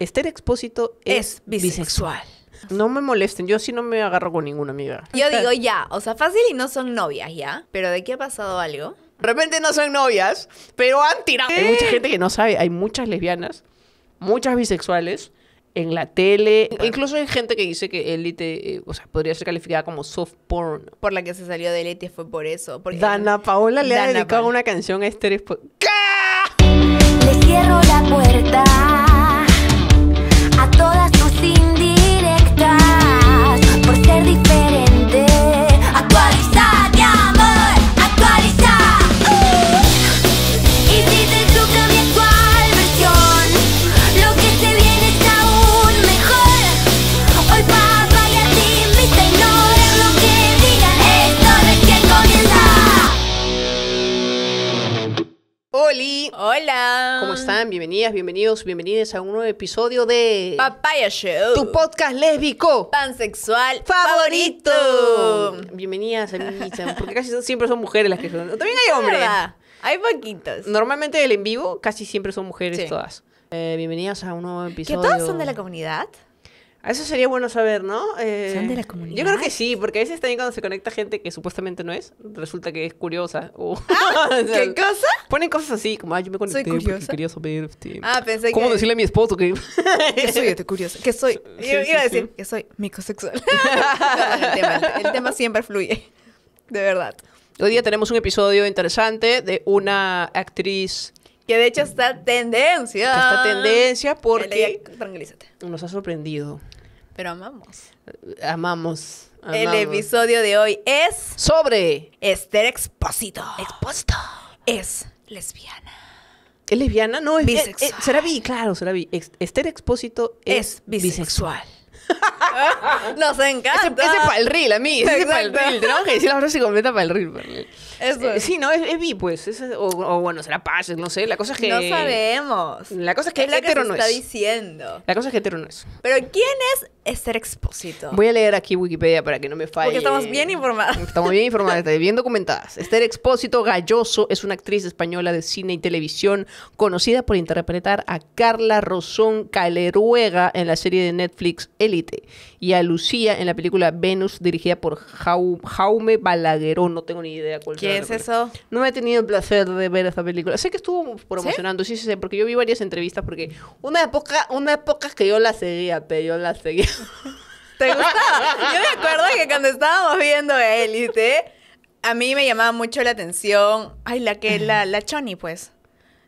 Esther Expósito es, bisexual. No me molesten, yo sí no me agarro con ninguna amiga. Yo digo ya, o sea, fácil y no son novias ya, pero de qué ha pasado algo. De repente no son novias, pero han tirado. Hay mucha gente que no sabe, hay muchas lesbianas, muchas bisexuales en la tele. Incluso hay gente que dice que Elite, eh, o sea, podría ser calificada como soft porn. Por la que se salió de Elite fue por eso. Porque Dana Paola le ha dedicado una canción a Esther Expósito. ¿Qué? Le cierro la puerta. Hola. ¿Cómo están? Bienvenidas, bienvenidos, bienvenidas a un nuevo episodio de Papaya Show. Tu podcast lésbico. Pansexual. Favorito. Bienvenidas, porque casi siempre son mujeres las que son. También hay hombres. Hay poquitos. Normalmente el en vivo casi siempre son mujeres todas. Eh, bienvenidas a un nuevo episodio. ¿Que todas son de la comunidad? Eso sería bueno saber, ¿no? ¿Son de la comunidad? Eh, yo creo que sí, porque a veces también cuando se conecta gente que supuestamente no es, resulta que es curiosa. Ah, ¿Qué cosa? Ponen cosas así, como, ah, yo me conecté soy porque quería saber este, ah, pensé cómo decirle a mi esposo que... que soy este curiosa, que soy... Yo iba a decir, que soy micosexual. el, tema, siempre fluye, de verdad. Hoy día tenemos un episodio interesante de una actriz que de hecho está tendencia. está tendencia porque. Tranquilízate. Nos ha sorprendido. Pero amamos. Amamos. El episodio de hoy es... Sobre... Esther Expósito. Expósito. Es lesbiana. ¿Es lesbiana? No, es eh, eh, bisexual. será bi, claro, será bi. Esther Expósito es, bisexual. Nos encanta. Ese, es para el reel, a mí. Ese es para el reel. Tenemos que decir la frase completa para el reel. Eso. Eh, sí, no, es, vi, bi, pues. o, bueno, será pases, no sé. La cosa es que. No sabemos. La cosa es que es la hetero que no está es. diciendo. La cosa es que hetero no es. Pero ¿quién es Esther Expósito. Voy a leer aquí Wikipedia para que no me falle. Porque estamos bien informadas. Estamos bien informadas, bien documentadas. Esther Expósito Galloso es una actriz española de cine y televisión conocida por interpretar a Carla Rosón Caleruega en la serie de Netflix Elite y a Lucía en la película Venus, dirigida por Jaume Balaguerón. No tengo ni idea cuál ¿Qué es eso? No me he tenido el placer de ver esta película. Sé que estuvo promocionando, sí, sí, sí, porque yo vi varias entrevistas, porque una época, una época que yo la seguía, pero yo la seguía. ¿Te gustaba? Yo me acuerdo que cuando estábamos viendo Élite, a mí me llamaba mucho la atención. Ay, la que, la, la Choni, pues.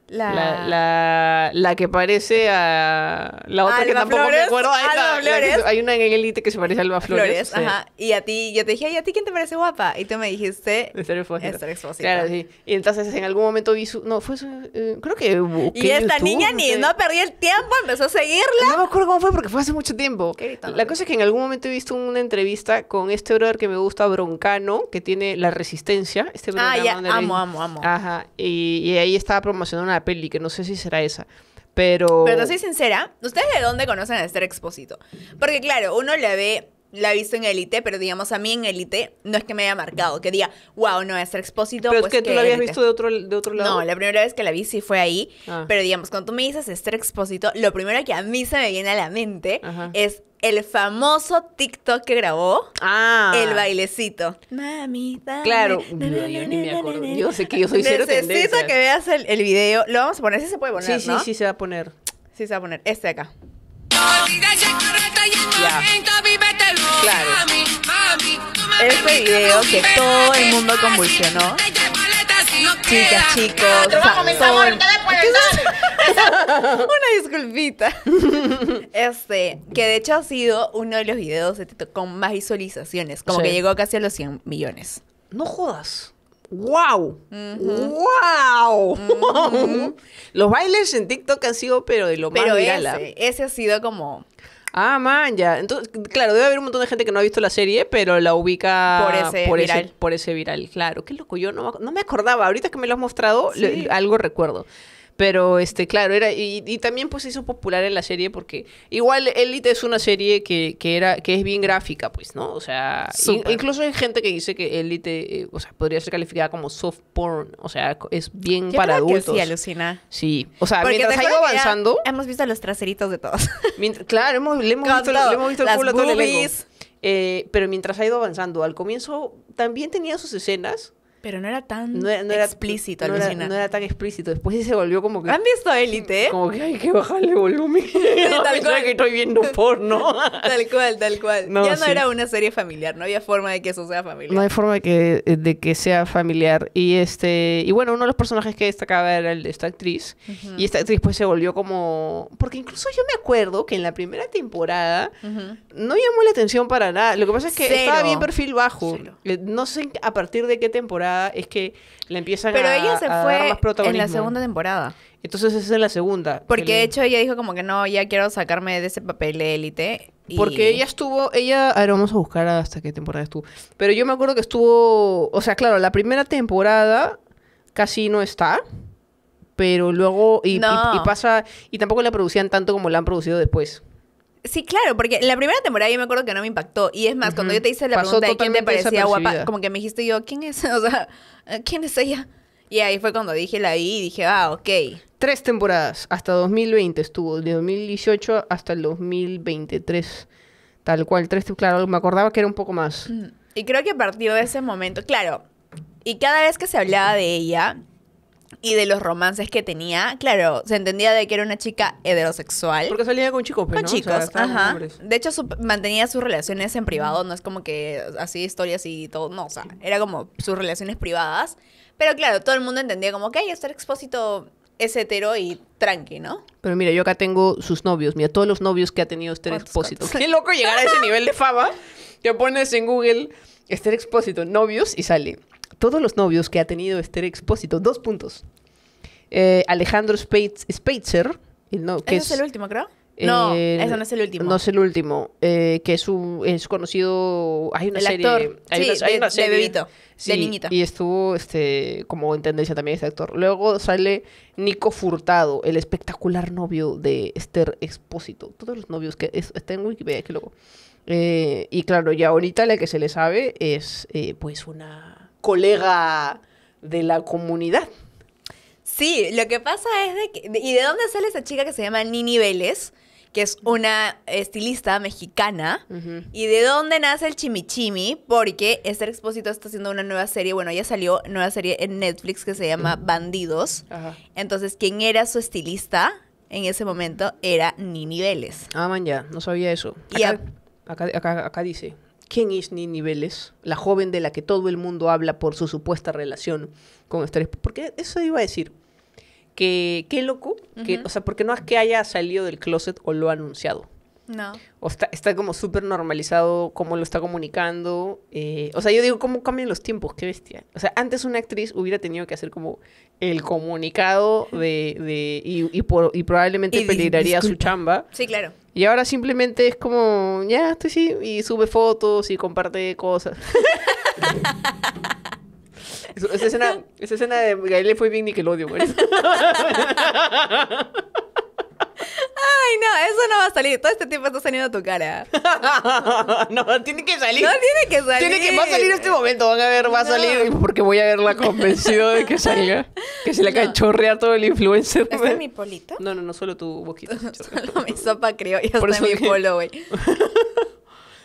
La... La, la, que parece a la otra que tampoco Flores, me acuerdo. Esa, hay una en Elite que se parece a Alba Flores. ajá. Y a ti, yo te dije, ¿y a ti quién te parece guapa? Y tú me dijiste... Esther exposición Claro, sí. Y entonces en algún momento vi su... No, fue su... Eh, creo que... Y esta niña ni no perdí el tiempo, empezó a seguirla. No me acuerdo cómo fue porque fue hace mucho tiempo. la cosa es que en algún momento he visto una entrevista con este brother que me gusta, Broncano, que tiene La Resistencia. Este ah, ya, amo, amo, amo. Ajá. Y, y ahí estaba promocionando peli, que no sé si será esa. Pero. Pero te soy sincera, ¿ustedes de dónde conocen a este Expósito? Porque, claro, uno la ve la he visto en Elite, pero digamos a mí en Elite no es que me haya marcado, que diga, wow, no, es expósito. Pero es pues que, tú la habías visto de otro, de otro lado. No, la primera vez que la vi sí fue ahí, ah. pero digamos, cuando tú me dices Esther expósito, lo primero que a mí se me viene a la mente es el famoso TikTok que grabó. Ah. El bailecito. Mami, Claro. yo ni me acuerdo. Yo sé que yo soy cero Necesito que veas el, el, video. Lo vamos a poner. Sí se puede poner, Sí, sí, sí se va a poner. Sí se va a poner. Este de acá. Ese video que todo el mundo convulsionó. Chicas, chicos, Una disculpita. Este, que de hecho ha sido uno de los videos de con más visualizaciones. Como que llegó casi a los 100 millones. No jodas. ¡Wow! ¡Wow! Los bailes en TikTok han sido, pero de lo más viral. Ese, ha sido como. Ah, man, ya. Entonces, claro, debe haber un montón de gente que no ha visto la serie, pero la ubica por ese, viral. viral. Claro, qué loco, yo no, no me acordaba. Ahorita que me lo has mostrado, algo recuerdo. Pero, este, claro, era. Y, también pues se hizo popular en la serie porque igual Elite es una serie que, era, que es bien gráfica, pues, ¿no? O sea, incluso hay gente que dice que Elite, eh, o sea, podría ser calificada como soft porn. O sea, es bien para creo adultos. sí, alucina. Sí. O sea, mientras ha ido avanzando. hemos visto los traseritos de todos. claro, hemos, le, hemos visto, el culo todo eh, pero mientras ha ido avanzando, al comienzo también tenía sus escenas pero no era tan e-, explícito, no era, tan explícito. Después sí se volvió como que... ¿Han visto Élite? Como que hay que bajarle volumen. tal cual. que estoy viendo porno. tal cual, tal cual. ya no era una serie familiar. No había forma de que eso sea familiar. No hay forma eh, de que, sea familiar. Y este... Y bueno, uno de los personajes que destacaba era el de esta actriz. Y esta actriz pues se volvió como... Porque incluso yo me acuerdo que en la primera temporada no llamó la atención para nada. Lo que pasa es que estaba bien perfil bajo. Eh, no sé a partir de qué temporada es que la empiezan a, ella se a fue dar más en la segunda temporada. Entonces esa es la segunda. Porque de hecho ella dijo como que no, ya quiero sacarme de ese papel de élite. Porque ella estuvo, ella, a ver, vamos a buscar hasta qué temporada estuvo. Pero yo me acuerdo que estuvo, o sea, claro, la primera temporada casi no está, pero luego, y pasa, y tampoco la producían tanto como la han producido después. Sí, claro, porque la primera temporada yo me acuerdo que no me impactó. Y es más, cuando yo te hice la pregunta de quién te parecía guapa, como que me dijiste yo, ¿quién es? O sea, ¿quién es ella? Y ahí fue cuando dije la I y dije, ah, ok. Tres temporadas, hasta 2020 estuvo, de 2018 hasta el 2023. Tal cual, tres, claro, me acordaba que era un poco más. Y creo que partió de ese momento, claro, y cada vez que se hablaba de ella, y de los romances que tenía, claro, se entendía de que era una chica heterosexual. Porque salía con chicos, pero pues, Con chicos, ajá. De hecho, mantenía sus relaciones en privado, no es como que así historias y todo, no, o sea, era como sus relaciones privadas. Pero claro, todo el mundo entendía como que hay estar expósito es hetero y tranqui, ¿no? Pero mira, yo acá tengo sus novios, mira, todos los novios que ha tenido Esther Expósito. Qué loco llegar a ese nivel de fama. yo pones en Google Esther Expósito, novios, y sale todos los novios que ha tenido Esther Expósito. Dos puntos. Eh, Alejandro Speitzer. Spitzer. no, es, el último, creo? no, ese no es el último. No es el último. Eh, que es, un, es conocido. Hay una serie. de, serie, de, bebito. niñita. Y estuvo este, como en tendencia también este actor. Luego sale Nico Furtado, el espectacular novio de Esther Expósito. Todos los novios que está en Wikipedia, que luego. Eh, y claro, ya ahorita la que se le sabe es pues una colega de la comunidad. Sí, lo que pasa es de que... ¿Y de dónde sale esa chica que se llama Nini Vélez? que es una estilista mexicana. ¿Y de dónde nace el chimichimi? Porque este Expósito está haciendo una nueva serie, bueno, ya salió nueva serie en Netflix que se llama Bandidos. Entonces, ¿quién era su estilista en ese momento era Nini Vélez. Ah, man, ya, no sabía eso. acá dice. ¿Quién es Nini La joven de la que todo el mundo habla por su supuesta relación con estrés. Porque eso iba a decir. Que qué loco. que, o sea, porque no es que haya salido del closet o lo ha anunciado. No. O está, está como súper normalizado cómo lo está comunicando. Eh, o sea, yo digo, ¿cómo cambian los tiempos? Qué bestia. O sea, antes una actriz hubiera tenido que hacer como el comunicado de... de y, y, por, y probablemente peligraría su chamba. Sí, claro. Y ahora simplemente es como, ya, estoy sí, y sube fotos y comparte cosas. esa, escena, esa escena de Gael fue bien por güey. Ay, no, eso no va a salir. Todo este tiempo está saliendo tu cara. no, tiene que salir. No tiene que salir. Tiene que, va a salir este momento. Van a ver, va a salir porque voy a verla convencido de que salga. Que se le cae no. chorrear todo el influencer. ¿Este es mi polito? No, no, no, solo tu boquita. solo mi sopa creo. está en mi polo, güey.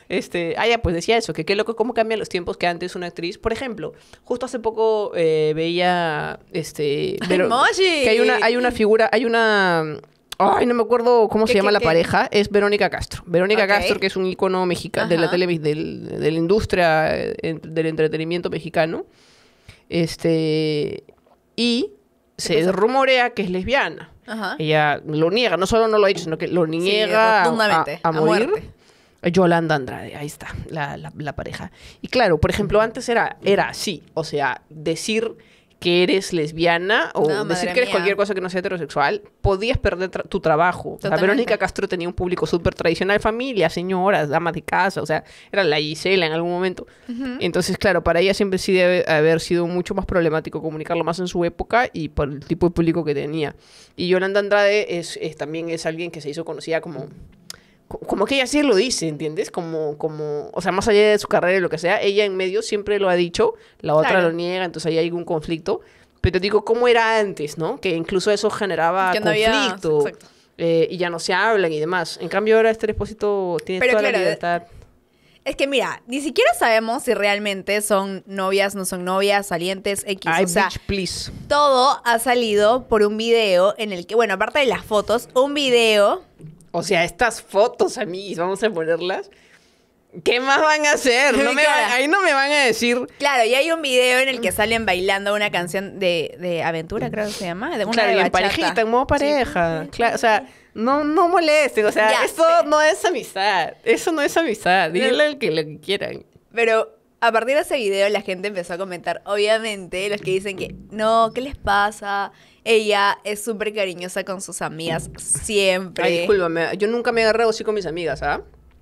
Este, ah, ya, pues decía eso, que qué loco cómo cambian los tiempos que antes una actriz. Por ejemplo, justo hace poco eh, veía este. Que hay una, hay una figura, hay una Ay, no me acuerdo cómo se llama la pareja. Es Verónica Castro. Verónica Castro, que es un icono mexicano de la televisión, de la industria eh, del entretenimiento mexicano. Este. Y se rumorea que es lesbiana. Ella lo niega, no solo no lo ha dicho, sino que lo niega a, morir. Eh, Yolanda Andrade, ahí está, la, la, la, pareja. Y claro, por ejemplo, antes era, era así, o sea, decir que eres lesbiana o decir que eres cualquier cosa que no sea heterosexual, podías perder tu trabajo. la Verónica Castro tenía un público súper tradicional, familia, señoras, damas de casa, o sea, era la Gisela en algún momento. Entonces, claro, para ella siempre sí debe haber sido mucho más problemático comunicarlo más en su época y por el tipo de público que tenía. Y Yolanda Andrade también es alguien que se hizo conocida como como que ella sí lo dice, ¿entiendes? Como, como, o sea, más allá de su carrera y lo que sea, ella en medio siempre lo ha dicho, la otra lo niega, entonces ahí hay un conflicto. Pero te digo, ¿cómo era antes, no? Que incluso eso generaba no conflicto. Había... Eh, y ya no se hablan y demás. En cambio, ahora este esposito tiene toda la libertad. Es que mira, ni siquiera sabemos si realmente son novias, no son novias, salientes, X. o sea, please. todo ha salido por un video en el que, bueno, aparte de las fotos, un video o sea, estas fotos, a mí, vamos a ponerlas. ¿Qué más van a hacer? No me ahí no me van a decir. Claro, y hay un video en el que salen bailando una canción de, aventura, creo que se llama. De una claro, en parejita, en modo pareja. Claro, o sea, no, no molesten. O sea, esto eso no es amistad. Eso no es amistad. Díganle que lo que quieran. Pero a partir de ese video la gente empezó a comentar, obviamente, los que dicen que no, ¿qué les pasa? Ella es súper cariñosa con sus amigas siempre. Ay, discúlpame, yo nunca me he agarrado así con mis amigas, ¿ah?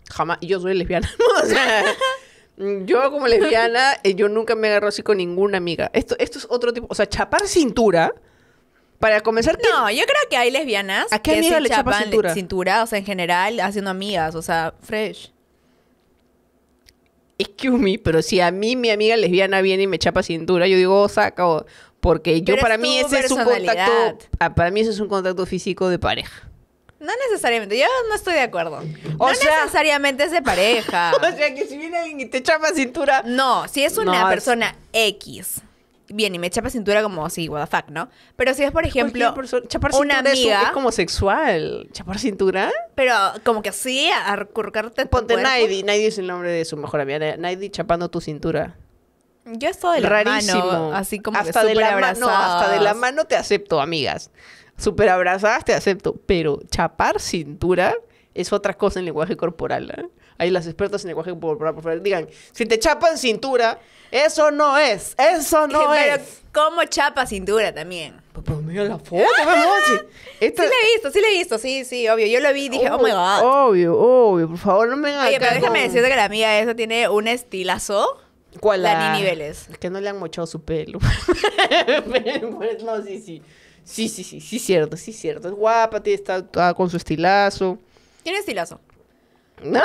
Jamás, y yo soy lesbiana. o sea, yo como lesbiana, eh, yo nunca me agarro así con ninguna amiga. Esto, esto es otro tipo, o sea, chapar cintura. Para comenzar... No, yo creo que hay lesbianas que se le chapan cintura, o sea, en general, haciendo amigas, o sea, fresh excuse me, pero si a mí mi amiga lesbiana viene y me chapa cintura, yo digo, saca, porque yo para mí ese es un contacto, ah, para mí ese es un contacto físico de pareja. No necesariamente, yo no estoy de acuerdo. O no necesariamente es de pareja. o sea, que si viene alguien y te chapa cintura. No, si es una persona X bien, y me chapa cintura como, así, what the fuck, ¿no? Pero si es, por ejemplo, una cintura amiga... como sexual. ¿Chapar cintura? Pero como que así, arcurcarte Ponte nadie nadie es el nombre de su mejor amiga. nadie chapando tu cintura. Yo estoy Rarísimo. así como hasta de la mano, Hasta de la mano te acepto, amigas. super abrazadas te acepto. Pero chapar cintura es otra cosa en lenguaje corporal, ¿eh? ahí las expertas en lenguaje popular, por favor, digan, si te chapan cintura, eso no es, eso no Pero, es. ¿Cómo chapa cintura también? Pues, pero mira la foto, Esta... Sí la he visto, sí la he visto, sí, sí, obvio. Yo lo vi y dije, oh, my god. Obvio, obvio, por favor, no me hagas. Oye, pero déjame decirte que la amiga esa tiene un estilazo. ¿Cuál? La, la... niveles Es que no le han mochado su pelo. Pues, no, sí, sí. Sí, sí, sí, sí, cierto, sí, cierto. Es guapa, está, toda con su estilazo. Tiene estilazo. ¿No?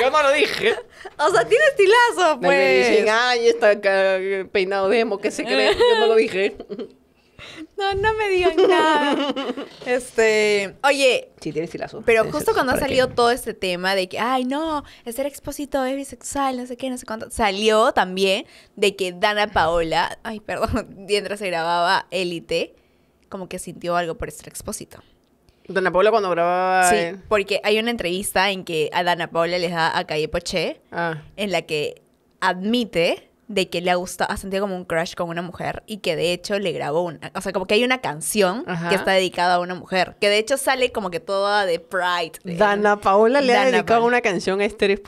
Yo no lo dije. O sea, tiene estilazo, pues. ay, está eh, peinado demo, ¿qué se cree? Yo no lo dije. No, no me digan nada. Este. Oye. Sí, tiene estilazo. Pero justo cuando ha salido todo este tema de que, ay, no, ser exposito es bisexual, no sé qué, no sé cuánto. Salió también de que Dana Paola, ay, perdón, mientras se grababa Élite, como que sintió algo por este expósito Dana Paula cuando grababa. Sí, porque hay una entrevista en que a Dana Paula les da a Calle Poche, ah. en la que admite de que le ha gustado, ha sentido como un crush con una mujer y que de hecho le grabó una, o sea, como que hay una canción que está dedicada a una mujer, que de hecho sale como que toda de Pride. Dana Paula le ha dedicado una canción a Esther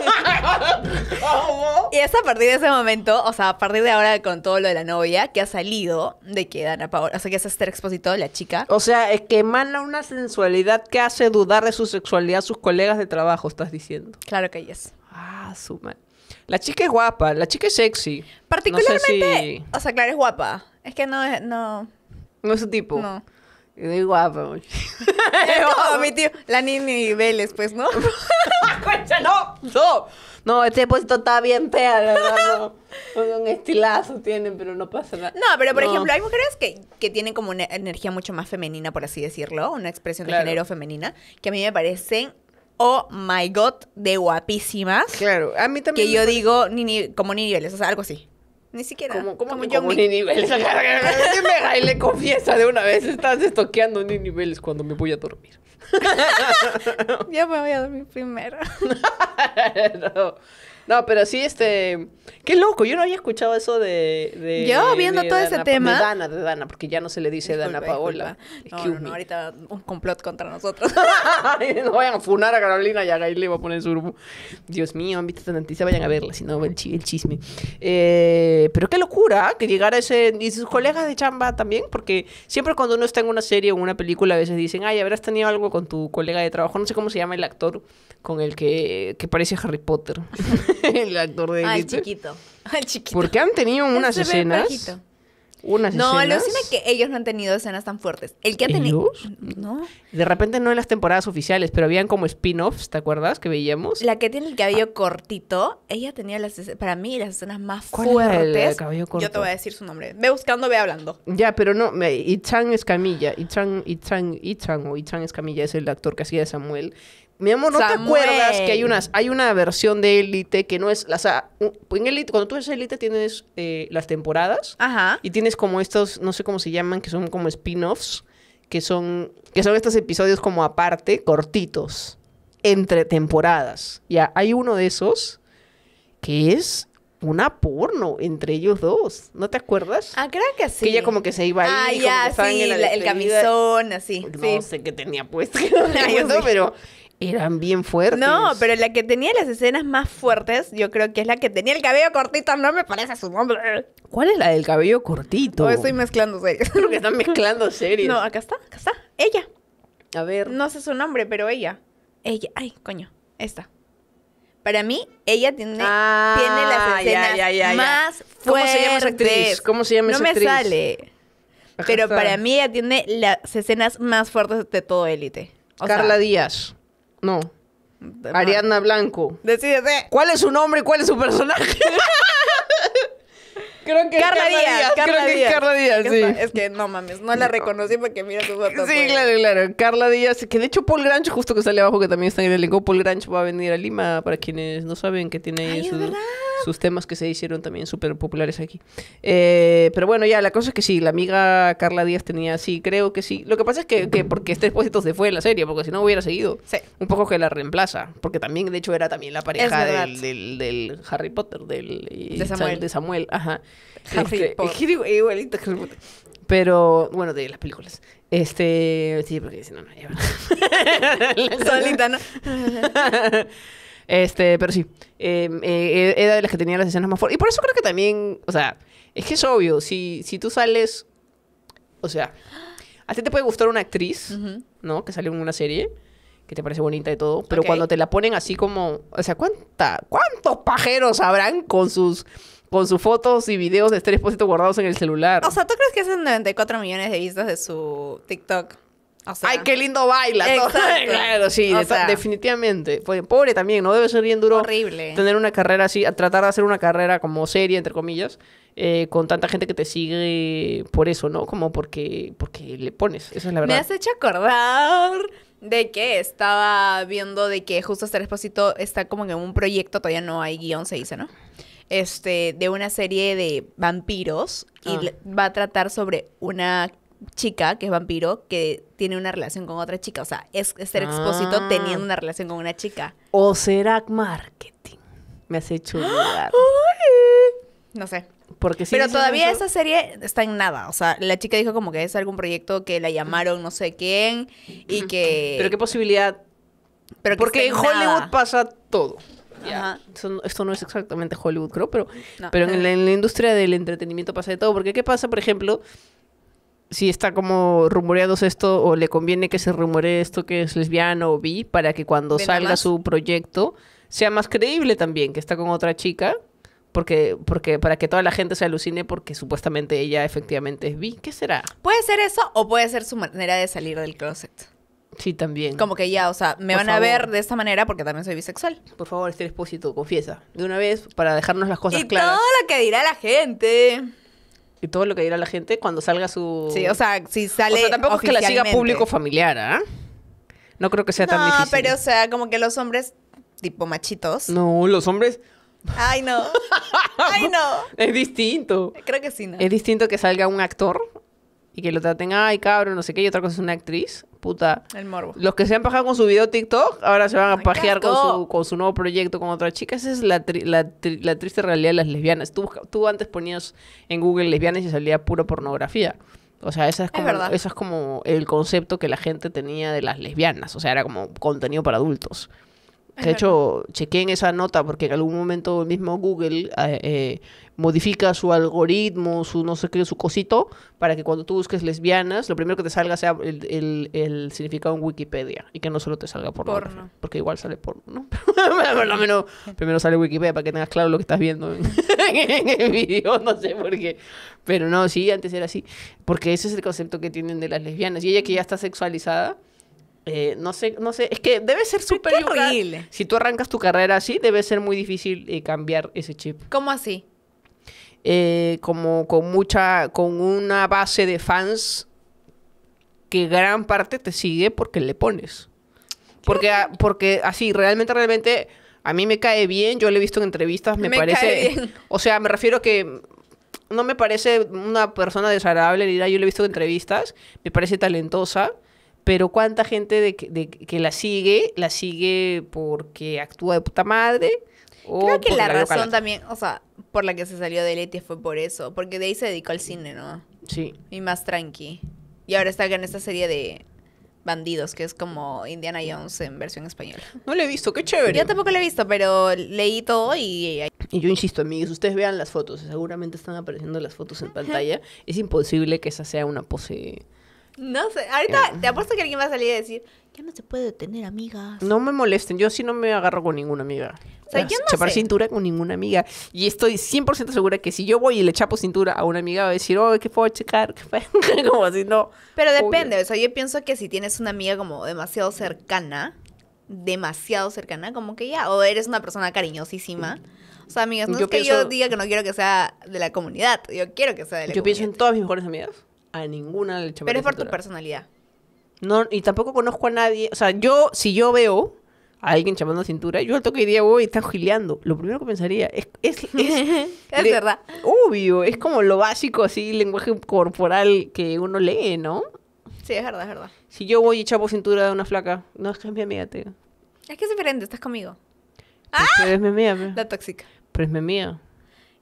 Y es a partir de ese momento, o sea, a partir de ahora con todo lo de la novia, que ha salido de que Dana Paola, o sea, que es Esther Exposito, la chica. O sea, es que emana una sensualidad que hace dudar de su sexualidad a sus colegas de trabajo, estás diciendo. Claro que es. Ah, su La chica es guapa, la chica es sexy. Particularmente, o sea, claro, es guapa. Es que no es, no... No es su tipo. No. Muy guapo. Es mi tío, la Nini Vélez, pues, ¿no? no, no. No, este puesto está bien fea, verdad. Un estilazo tienen pero no pasa nada. No, pero por ejemplo, hay mujeres que, que tienen como una energía mucho más femenina, por así decirlo, una expresión de género femenina, que a mí me parecen oh my god, de guapísimas. Claro, a mí también. Que yo digo, ni, como ni niveles, o sea, algo así. Ni siquiera. Como, como, como, ¿Ni niveles. y le confiesa de una vez, estás estoqueando ni niveles cuando me voy a dormir. Yo me voy a dormir primero. no. No, pero sí, este. Qué loco, yo no había escuchado eso de. yo, viendo todo Dana, ese tema. De Dana, de Dana, porque ya no se le dice Dana Paola. No, no, ahorita un complot contra nosotros. no vayan a funar a Carolina y a Gail le va a poner su grupo. Dios mío, han visto noticia, vayan a verla, si no, el, chisme. Eh, pero qué locura que llegara ese. Y sus colegas de chamba también, porque siempre cuando uno está en una serie o una película, a veces dicen, ay, habrás tenido algo con tu colega de trabajo, no sé cómo se llama el actor con el que, que parece Harry Potter, el actor de... Ah, el chiquito. El chiquito. Porque han tenido unas escenas... Unas no, escenas... alucina que ellos no han tenido escenas tan fuertes. El que ha tenido. No. De repente no en las temporadas oficiales, pero habían como spin-offs, ¿te acuerdas? Que veíamos. La que tiene el cabello ah. cortito, ella tenía las para mí las escenas más fuertes. Yo te voy a decir su nombre. Ve buscando, ve hablando. Ya, pero no, Ichan Escamilla, Ichan, Ichan, Ichan o y Escamilla es el actor que hacía de Samuel mi amor, ¿no te acuerdas que hay unas, hay una versión de élite que no es, o sea, cuando tú ves élite tienes eh, las temporadas Ajá. y tienes como estos, no sé cómo se llaman, que son como spin-offs, que son, que son estos episodios como aparte, cortitos, entre temporadas. Ya, hay uno de esos que es una porno entre ellos dos. ¿No te acuerdas? Ah, creo que sí. Que ella como que se iba ahí. Ah, ya, sí, el camisón, así. No sé qué tenía puesto, no pero eran bien fuertes. No, pero la que tenía las escenas más fuertes, yo creo que es la que tenía el cabello cortito, no me parece su nombre. ¿Cuál es la del cabello cortito? Oh, estoy mezclando series. Creo que están mezclando series. No, acá está, acá está. Ella. A ver. No sé su nombre, pero ella. Ella, ay, coño, esta. Para mí, ella tiene, ah, tiene las escenas más fuertes. ¿Cómo se llama esa actriz? ¿Cómo se llama esa actriz? No me sale. pero para mí ella tiene las escenas más fuertes de todo Élite. Carla Díaz. No. Ariana Blanco. Decídete. ¿Cuál es su nombre y cuál es su personaje? Creo que Carla Díaz, que es Carla Díaz, Es que no mames, no la reconocí porque mira su foto. Sí, pues. claro, claro. Carla Díaz, que de hecho Paul Grancho, justo que sale abajo, que también está en el elenco, Paul Grancho va a venir a Lima, para quienes no saben que tiene ahí su sus temas que se hicieron también súper populares aquí. Eh, pero bueno, ya, la cosa es que sí, la amiga Carla Díaz tenía, sí, creo que sí. Lo que pasa es que, porque este Expósito se fue en la serie, porque si no hubiera seguido. Un poco que la reemplaza, porque también, de hecho, era también la pareja del, Harry Potter, del... Eh, de Samuel. De Samuel, ajá. Harry este, Potter. Harry Potter. Pero, bueno, de las películas. Este, sí, porque no, no, Solita, ¿no? Este, pero sí. Em, eh, eh, era de las que tenía las escenas más fuertes. Y por eso creo que también, o sea, es que es obvio, si, si tú sales, o sea, a ti te puede gustar una actriz, ¿no? Que salió en una serie, que te parece bonita y todo, pero cuando te la ponen así como, o sea, ¿cuánta, ¿cuántos pajeros habrán con sus... Con sus fotos y videos de este expósito guardados en el celular. O sea, ¿tú crees que hacen 94 millones de vistas de su TikTok Ay, qué lindo baila. claro, sí, definitivamente. Pobre también, no debe ser bien duro. Horrible. Tener una carrera así, tratar de hacer una carrera como serie, entre comillas, eh, con tanta gente que te sigue por eso, ¿no? Como porque, porque le pones, esa es la verdad. Me has hecho acordar de que estaba viendo de que justo este Esposito está como en un proyecto, todavía no hay guión, se dice, ¿no? Este, de una serie de vampiros y ah. va a tratar sobre una chica que es vampiro que tiene una relación con otra chica. O sea, es, ser expósito ah. teniendo una relación con una chica. O será marketing. Me has hecho No sé. Porque Pero todavía esa serie está en nada. O sea, la chica dijo como que es algún proyecto que la llamaron no sé quién y que... Pero qué posibilidad... Pero Porque en Hollywood pasa todo. Esto, no es exactamente Hollywood, creo, pero, pero en, la, en, la, industria del entretenimiento pasa de todo. Porque ¿qué pasa, por ejemplo, si está como rumoreados esto o le conviene que se rumoree esto que es lesbiana o bi para que cuando salga su proyecto sea más creíble también, que está con otra chica, porque, porque para que toda la gente se alucine porque supuestamente ella efectivamente es bi. ¿Qué será? Puede ser eso o puede ser su manera de salir del closet. Sí, también. Como que ya, o sea, me van a ver de esta manera porque también soy bisexual. Por favor, este expósito, confiesa. De una vez, para dejarnos las cosas y Todo lo que dirá la gente. Y todo lo que dirá la gente cuando salga su... Sí, o sea, si sale O sea, tampoco es que la siga público familiar, ¿ah? No creo que sea tan difícil. No, pero o sea, como que los hombres tipo machitos. No, los hombres... Ay, no. Ay, no. Es distinto. Creo que sí, ¿no? Es distinto que salga un actor y que lo traten, ay, cabrón, no sé qué, y otra cosa es una actriz, puta. El morbo. Los que se han pagado con su video TikTok, ahora se van a pajear con su, con su, nuevo proyecto con otra chica. Esa es la, triste realidad de las lesbianas. Tú, tú, antes ponías en Google lesbianas y salía pura pornografía. O sea, esa es eso es como el concepto que la gente tenía de las lesbianas. O sea, era como contenido para adultos de hecho, chequeen esa nota porque en algún momento el mismo Google eh, eh, modifica su algoritmo, su no sé qué, su cosito, para que cuando tú busques lesbianas, lo primero que te salga sea el, significado en Wikipedia y que no solo te salga porno. porno. Porque igual sale porno, ¿no? Por lo menos primero sale Wikipedia para que tengas claro lo que estás viendo en, en el video, no sé por qué. Pero no, sí, antes era así. Porque ese es el concepto que tienen de las lesbianas. Y ella que ya está sexualizada eh, no sé, no sé, es que debe ser súper Si tú arrancas tu carrera así, debe ser muy difícil eh, cambiar ese chip. ¿Cómo así? Eh, como con mucha, con una base de fans que gran parte te sigue porque le pones. Porque, ah, porque así, realmente, realmente, a mí me cae bien, yo le he visto en entrevistas, me, parece... O sea, me refiero que no me parece una persona desagradable, yo le he visto en entrevistas, me parece talentosa pero cuánta gente de, de, que la sigue, la sigue porque actúa de puta madre. Creo que la, razón también, o sea, por la que se salió de Leti fue por eso, porque de ahí se dedicó al cine, ¿no? Sí. Y más tranqui. Y ahora está en esta serie de bandidos, que es como Indiana Jones en versión española. No lo he visto, qué chévere. Yo tampoco le he visto, pero leí todo y... Y yo insisto, amigos, ustedes vean las fotos, seguramente están apareciendo las fotos en pantalla. Es imposible que esa sea una pose no sé, ahorita te apuesto que alguien va a salir a decir, ya no se puede tener amigas. No me molesten, yo sí no me agarro con ninguna amiga. O sea, yo no Chapar cintura con ninguna amiga. Y estoy 100% segura que si yo voy y le chapo cintura a una amiga, va a decir, oh, ¿qué puedo checar? ¿Qué fue? como así, no. Pero depende, o sea, yo pienso que si tienes una amiga como demasiado cercana, demasiado cercana, como que ya, o eres una persona cariñosísima. O sea, amigas, no es que yo diga que no quiero que sea de la comunidad, yo quiero que sea de la comunidad. Yo pienso en todas mis mejores amigas a ninguna le Pero es por tu personalidad. No, y tampoco conozco a nadie. O sea, yo, si yo veo a alguien chamando cintura, yo al toque día voy están está gileando. Lo primero que pensaría es. Es, es, es verdad. Obvio, es como lo básico, así, lenguaje corporal que uno lee, ¿no? Sí, es verdad, es verdad. Si yo voy y chapo cintura de una flaca, no, es que es mi amiga, te... Es que es diferente, estás conmigo. ¡Ah! Pero es mi mía La tóxica. Pero es mi mía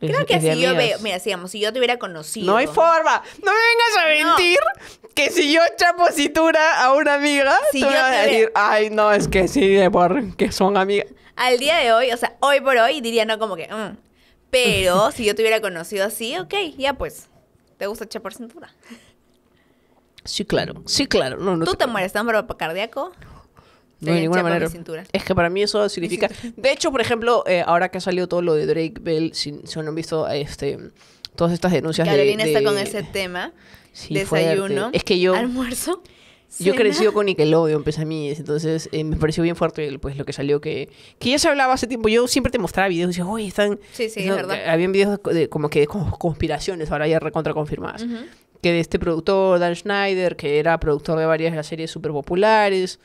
Creo que si yo veo, mira, digamos, si yo te hubiera conocido. No hay forma. No me vengas a mentir que si yo echa cintura a una amiga, a decir, ay, no, es que sí, Que son amigas. Al día de hoy, o sea, hoy por hoy, diría no como que, mm". pero si yo te hubiera conocido así, ok, ya pues, ¿te gusta echar por cintura? Sí, claro, sí, claro. No, ¿Tú te, te mueres de cardíaco? de ninguna manera. Es que para mí eso significa. De hecho, por ejemplo, eh, ahora que ha salido todo lo de Drake Bell, si, no han visto este, todas estas denuncias Carolina de, está con ese tema. desayuno. Es que yo. Almuerzo. Yo crecí con Nickelodeon, pues a mí, entonces eh, me pareció bien fuerte pues, lo que salió, que, que ya se hablaba hace tiempo, yo siempre te mostraba videos y decía, oye, están... Sí, sí, verdad. Habían videos como que de conspiraciones, ahora ya recontra confirmadas, que de este productor, Dan Schneider, que era productor de varias de las series súper populares,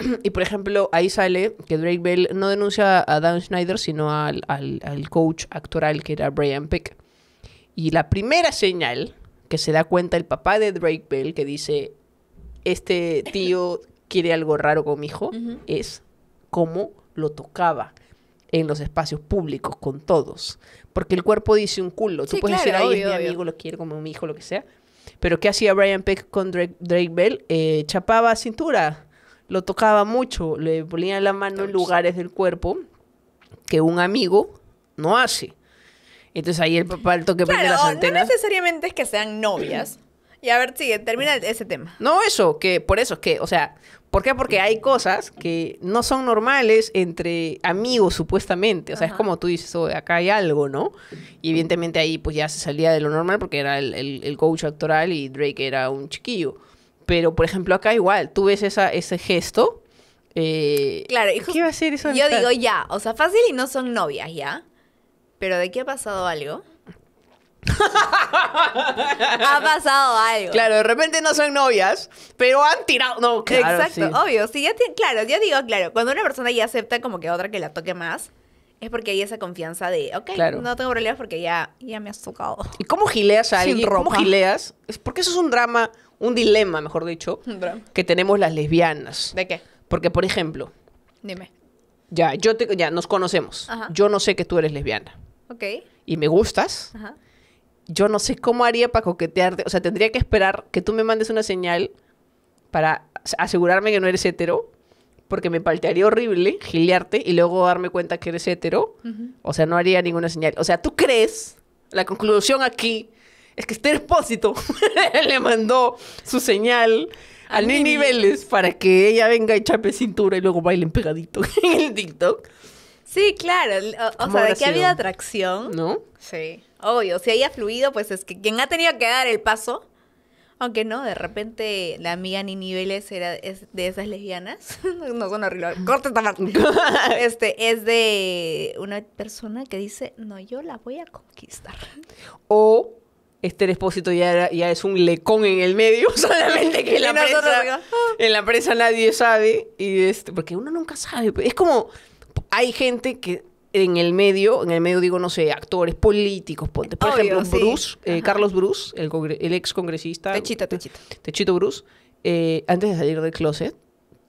y por ejemplo, ahí sale que Drake Bell no denuncia a Dan Schneider, sino al, coach actoral que era Brian Peck. Y la primera señal que se da cuenta el papá de Drake Bell, que dice, este tío quiere algo raro con mi hijo, es cómo lo tocaba en los espacios públicos con todos. Porque el cuerpo dice un culo. Tú puedes decir, ahí, mi amigo, lo quiere como mi hijo, lo que sea. Pero ¿qué hacía Brian Peck con Drake, Bell? Eh, chapaba cintura lo tocaba mucho, le ponía la mano en lugares del cuerpo que un amigo no hace. Entonces ahí el papá que toque claro, las antenas. No necesariamente es que sean novias. Y a ver, si termina ese tema. No, eso, que por eso es que, o sea, ¿por qué? Porque hay cosas que no son normales entre amigos, supuestamente. O sea, es como tú dices, acá hay algo, ¿no? Y evidentemente ahí pues ya se salía de lo normal porque era el, el coach actoral y Drake era un chiquillo. Pero, por ejemplo, acá igual, tú ves esa, ese gesto. Eh, claro, hijo, ¿qué va a ser eso? Yo digo ya, o sea, fácil y no son novias ya. Pero de qué ha pasado algo. ha pasado algo. Claro, de repente no son novias, pero han tirado. No, claro, Exacto, obvio. Sí, ya claro, yo digo, claro, cuando una persona ya acepta como que otra que la toque más, es porque hay esa confianza de, ok, no tengo problemas porque ya, ya me has tocado. ¿Y cómo gileas a alguien? ¿Cómo gileas? Es porque eso es un drama, un dilema, mejor dicho, que tenemos las lesbianas. ¿De qué? Porque, por ejemplo. Dime. Ya, yo te, ya nos conocemos. Yo no sé que tú eres lesbiana. Ok. Y me gustas. Ajá. Yo no sé cómo haría para coquetearte. O sea, tendría que esperar que tú me mandes una señal para asegurarme que no eres hetero. Porque me paltearía horrible giliarte y luego darme cuenta que eres hetero. O sea, no haría ninguna señal. O sea, ¿tú crees? La conclusión aquí es que este expósito le mandó su señal a Nini Vélez para que ella venga y chape cintura y luego bailen pegadito en el TikTok. Sí, claro. O, sea, de que ha habido atracción. ¿No? Sí. Obvio, si haya fluido, pues es que quien ha tenido que dar el paso. Aunque no, de repente la amiga Nini Vélez era, de esas lesbianas. no son horribles. ¡Corte esta parte. este, es de una persona que dice, no, yo la voy a conquistar. O este expósito ya, ya es un lecón en el medio, solamente que en la, prensa, en la prensa nadie sabe. Y este, porque uno nunca sabe. Pues, es como, hay gente que en el medio, en el medio digo, no sé, actores, políticos, ponte. Por ejemplo, Bruce, eh, Carlos Bruce, el, ex congresista. Techito Bruce, eh, antes de salir del closet,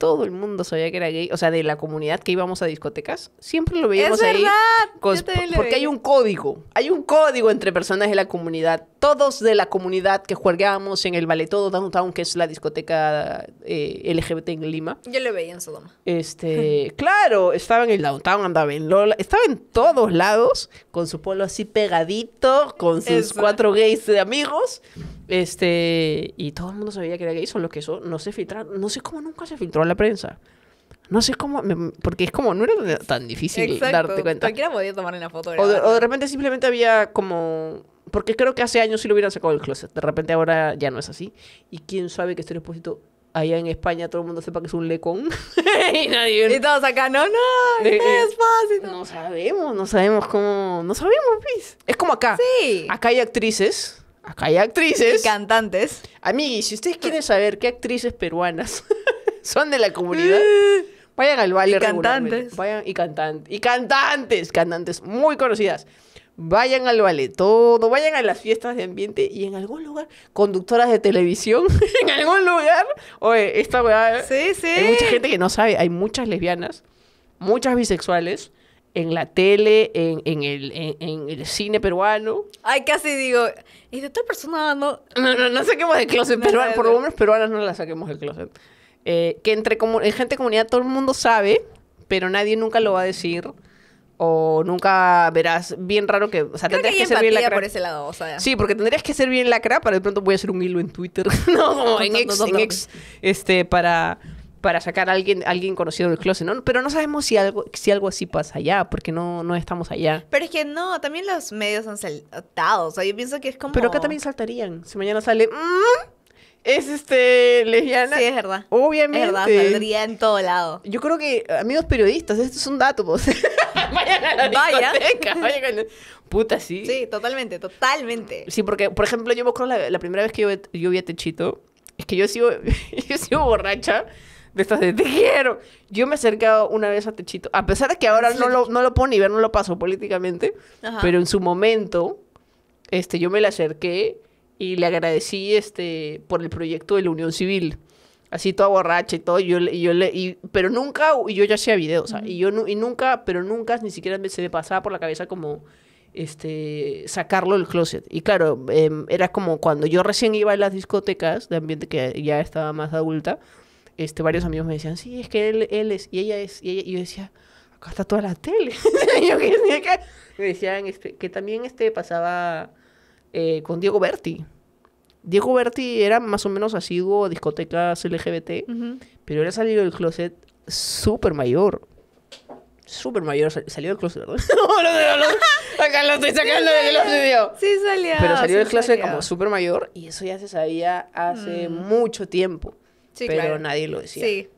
todo el mundo sabía que era gay, o sea, de la comunidad que íbamos a discotecas, siempre lo veíamos es ahí. Verdad. porque hay un código, hay un código entre personas de la comunidad, todos de la comunidad que jugábamos en el Todo Downtown, que es la discoteca eh, LGBT en Lima. Yo lo veía en Sodoma. Este, claro, estaba en el Downtown, andaba en Lola, estaba en todos lados, con su polo así pegadito, con sus cuatro gays de amigos. Este, y todo el mundo sabía que era gay, los que eso no se filtraron. No sé cómo nunca se filtró a la prensa. No sé cómo, porque es como, no era tan difícil darte cuenta. Cualquiera podía tomar Una foto. O de, repente simplemente había como... Porque creo que hace años sí lo hubieran sacado del closet. De repente ahora ya no es así. Y quién sabe que este expósito allá en España todo el mundo sepa que es un lecón. y nadie... Y todos acá, no, no, es este fácil. No sabemos, no sabemos cómo... No sabemos, pues. Es como acá. Sí. Acá hay actrices Acá hay actrices. Y cantantes. Amiguis, si ustedes quieren saber qué actrices peruanas son de la comunidad, vayan al baile y Cantantes. Vayan y cantantes. Y cantantes, cantantes muy conocidas. Vayan al ballet todo, vayan a las fiestas de ambiente y en algún lugar, conductoras de televisión, en algún lugar. Oye, esta weá. Sí, sí. Hay mucha gente que no sabe, hay muchas lesbianas, muchas bisexuales en la tele, en, en, el, en, el, cine peruano. Ay, casi digo, y de otra persona no... No, no, no saquemos el closet peruano, por lo menos peruanas no la saquemos del closet. Eh, que entre en gente comunidad todo el mundo sabe, pero nadie nunca lo va a decir. O nunca verás, bien raro que... O sea, tendrías que, ser bien lacra. por ese lado, o sea. Sí, porque tendrías que ser bien lacra para de pronto voy a hacer un hilo en Twitter. no, en ex, en ex, este, para para sacar a alguien, alguien conocido del closet, ¿no? Pero no sabemos si algo, si algo así pasa allá, porque no, no estamos allá. Pero es que no, también los medios han saltado. O sea, yo pienso que es como. Pero acá también saltarían. Si mañana sale. Mm, es este lesbiana. Sí, es verdad. Obviamente. Es verdad, saldría en todo lado. Yo creo que, amigos periodistas, esto es un dato, vos. Pues. vayan Vaya. Puta, sí. Sí, totalmente, totalmente. Sí, porque, por ejemplo, yo me acuerdo la, primera vez que yo, vi a Techito, es que yo sigo, yo sigo borracha de estas de quiero. Yo me he una vez a Techito, a pesar de que ahora no lo, no lo ni ver, no lo paso políticamente, pero en su momento, este, yo me le acerqué y le agradecí este, por el proyecto de la Unión Civil. Así toda borracha y todo, yo, y yo le, y, pero nunca, y yo ya hacía videos, y yo y nunca, pero nunca ni siquiera me, se me pasaba por la cabeza como, este, sacarlo del closet. Y claro, em, era como cuando yo recién iba a las discotecas de ambiente que ya estaba más adulta, este, varios amigos me decían, sí, es que él, es, y ella es, y, yo decía, acá está toda la tele. me decían este, que también este, pasaba eh, con Diego Berti. Diego Berti era más o menos asiduo a discotecas LGBT, pero era salido del closet súper mayor. Súper mayor, salió del closet, ¿verdad? Acá lo estoy sacando del closet. Sí salió. Pero salió del closet como súper mayor y eso ya se sabía hace mm. mucho tiempo pero nadie lo decía. Sí.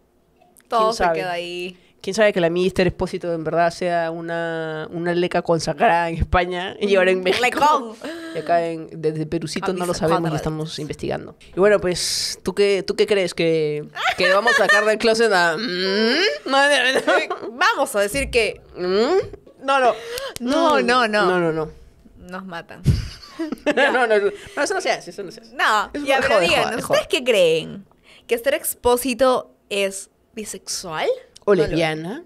Todo se sabe? queda ahí. ¿Quién sabe que la Mister Espósito en verdad sea una, una leca consagrada en España y ahora en mm, México? Y acá desde Perucito no lo sabemos y estamos investigando. Y bueno, pues, ¿tú qué, tú qué crees? ¿Que, que vamos a sacar del closet a... Mm, eh, vamos a decir que... Mm, no, no. No, no, no. No, no, no. Nos matan. no, no, no, no, eso no se hace, eso no se hace. No, ya, pero ¿ustedes qué creen? que Esther Expósito es bisexual. O lesbiana.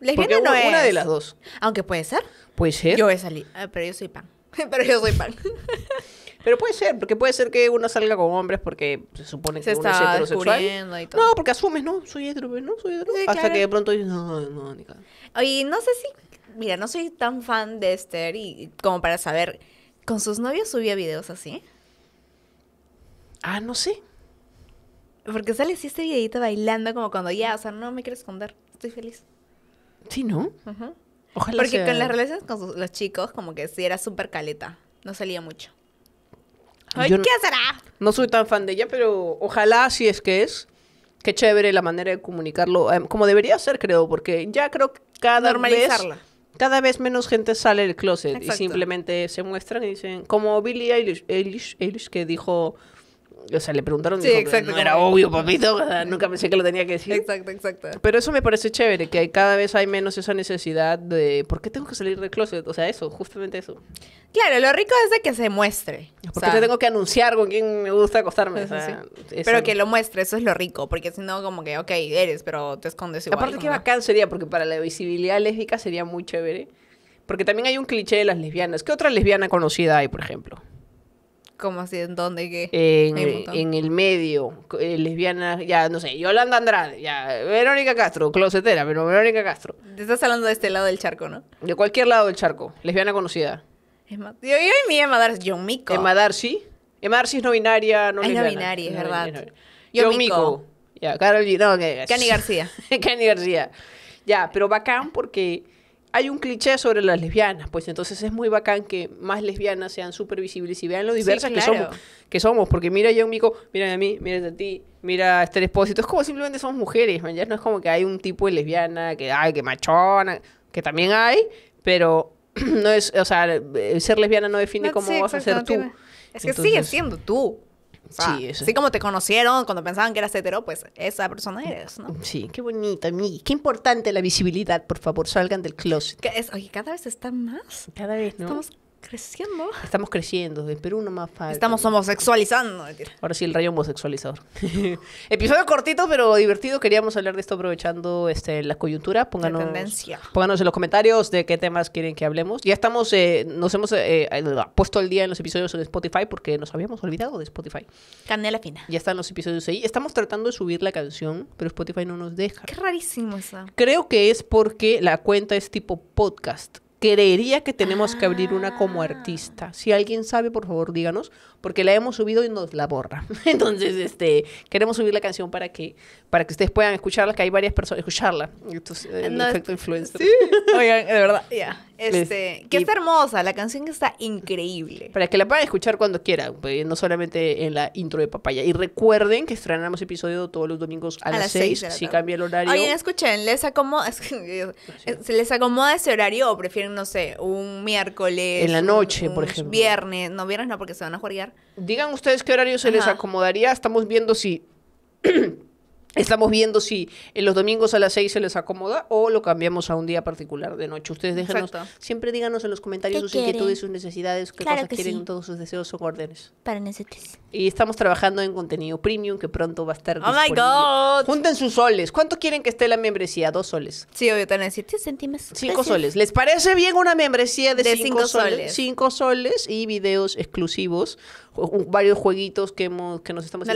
Lesbiana no es. Una de las dos. Aunque puede ser. Puede ser. Yo voy a salir. Ah, pero yo soy pan. pero yo soy pan. Pero puede ser, porque puede ser que uno salga con hombres porque se supone que uno está es heterosexual. Y No, porque asumes, no, soy hetero, no, soy hetero. Hasta que de pronto dices, no, no, ni cara. Oye, no sé si. Mira, no soy tan fan de Esther y como para saber, ¿con sus novios subía videos así? Ah, no sé. Porque sale así este videito bailando como cuando ya, o sea, no me quiero esconder, estoy feliz. Sí, ¿no? Ajá. Ojalá Porque con las relaciones con los chicos, como que sí era súper caleta, no salía mucho. Ay, ¿Qué será? No soy tan fan de ella, pero ojalá si es que es. Qué chévere la manera de comunicarlo, em, como debería ser, creo, porque ya creo que cada Normalizarla. vez cada vez menos gente sale del closet y simplemente se muestran y dicen, como Billie Eilish, Eilish, Eilish que dijo, o sea, le preguntaron no era obvio, papito, nunca pensé que lo tenía que decir. Exacto, exacto. Pero eso me parece chévere, que cada vez hay menos esa necesidad de ¿por qué tengo que salir del closet? O sea, eso, justamente eso. Claro, lo rico es de que se muestre. Porque o sea, te tengo que anunciar con quién me gusta acostarme. Pero que lo muestre, eso es lo rico, porque si no, como que, ok, eres, pero te escondes igual. Aparte, que bacán sería, porque para la visibilidad lésbica sería muy chévere. Porque también hay un cliché de las lesbianas. ¿Qué otra lesbiana conocida hay, por ejemplo? ¿Cómo así? ¿En dónde? ¿Qué? En, el medio, eh, lesbiana, ya, no sé, Yolanda Andrade, ya, Verónica Castro, closetera, pero Verónica Castro. Te estás hablando de este lado del charco, ¿no? De cualquier lado del charco, lesbiana conocida. yo, y mi Emma Darcy, John Mico. Emma Darcy. Emma Darcy es no binaria, no es no binaria, es verdad. Binaria, Mico. Ya, Carol G. No, Kenny García. Kenny García. Ya, pero bacán porque hay un cliché sobre las lesbianas, pues entonces es muy bacán que más lesbianas sean súper visibles y vean lo diversas que, somos, que somos. Porque mira yo, Mico, mira a mí, mira a ti, mira a este expósito. Es como simplemente somos mujeres, Ya no es como que hay un tipo de lesbiana, que hay, que machona, que también hay, pero no es, o sea, ser lesbiana no define cómo vas a ser tú. Es que sigue sigues siendo tú sí, Así como te conocieron cuando pensaban que eras hetero, pues esa persona eres, ¿no? Sí, qué bonito. Qué importante la visibilidad, por favor, salgan del closet. oye, cada vez está más. Cada vez, ¿no? creciendo. Estamos creciendo, De Perú no más Estamos homosexualizando. Ahora sí, el rayo homosexualizador. Episodio cortito, pero divertido. Queríamos hablar de esto aprovechando este, la coyuntura. Pónganos, pónganos en los comentarios de qué temas quieren que hablemos. Ya estamos, eh, nos hemos eh, eh, puesto el día en los episodios en Spotify porque nos habíamos olvidado de Spotify. Canela fina. Ya están los episodios ahí. Estamos tratando de subir la canción, pero Spotify no nos deja. Qué rarísimo eso. Creo que es porque la cuenta es tipo podcast creería que tenemos que abrir una ah. como artista. Si alguien sabe, por favor, díganos, porque la hemos subido y nos la borra. Entonces, este, queremos subir la canción para que, para que ustedes puedan escucharla, que hay varias personas, escucharla. Entonces, eh, efecto influencer. Oigan, de verdad, ya. Este, que está hermosa, la canción está increíble. Para que la puedan escuchar cuando quieran, pues, no solamente en la intro de Papaya. Y recuerden que estrenamos episodio todos los domingos a, las 6, si cambia el horario. Oye, escuchen, ¿les acomoda, ¿se les acomoda ese horario o prefieren, no sé, un miércoles? En la noche, por ejemplo. Viernes, no, viernes no, porque se van a jugar. Digan ustedes qué horario se les acomodaría. Estamos viendo si... Estamos viendo si en los domingos a las 6 se les acomoda o lo cambiamos a un día particular de noche. Ustedes déjenos, siempre díganos en los comentarios sus inquietudes, sus necesidades, qué cosas quieren, todos sus deseos o órdenes. Para nosotros. Y estamos trabajando en contenido premium que pronto va a estar ¡Oh, my God! Junten sus soles. ¿Cuánto quieren que esté la membresía? Dos soles. Sí, obviamente. Cinco soles. ¿Les parece bien una membresía de, cinco, soles? soles? Cinco soles y videos exclusivos varios jueguitos que hemos que nos estamos no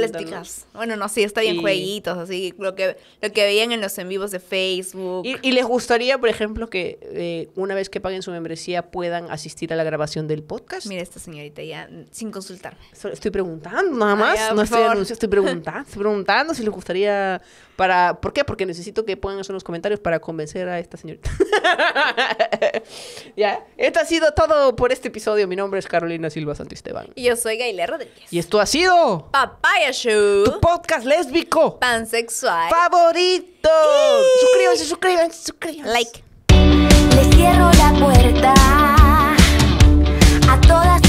bueno, no, sí, está bien jueguitos, así lo que lo que veían en los en vivos de Facebook. Y, les gustaría, por ejemplo, que eh, una vez que paguen su membresía puedan asistir a la grabación del podcast. Mira esta señorita ya sin consultarme. Estoy preguntando nada más, no estoy estoy preguntando, estoy preguntando si les gustaría ¿Por qué? Porque necesito que pongan eso en los comentarios para convencer a esta señorita. ya, esto ha sido todo por este episodio. Mi nombre es Carolina Silva Santisteban. Y yo soy Gaila Rodríguez. Y esto ha sido Papaya Show. Tu podcast lésbico. Pansexual. Favorito. Suscríbanse, suscríbanse, suscríbanse. Like. Les cierro la puerta a todas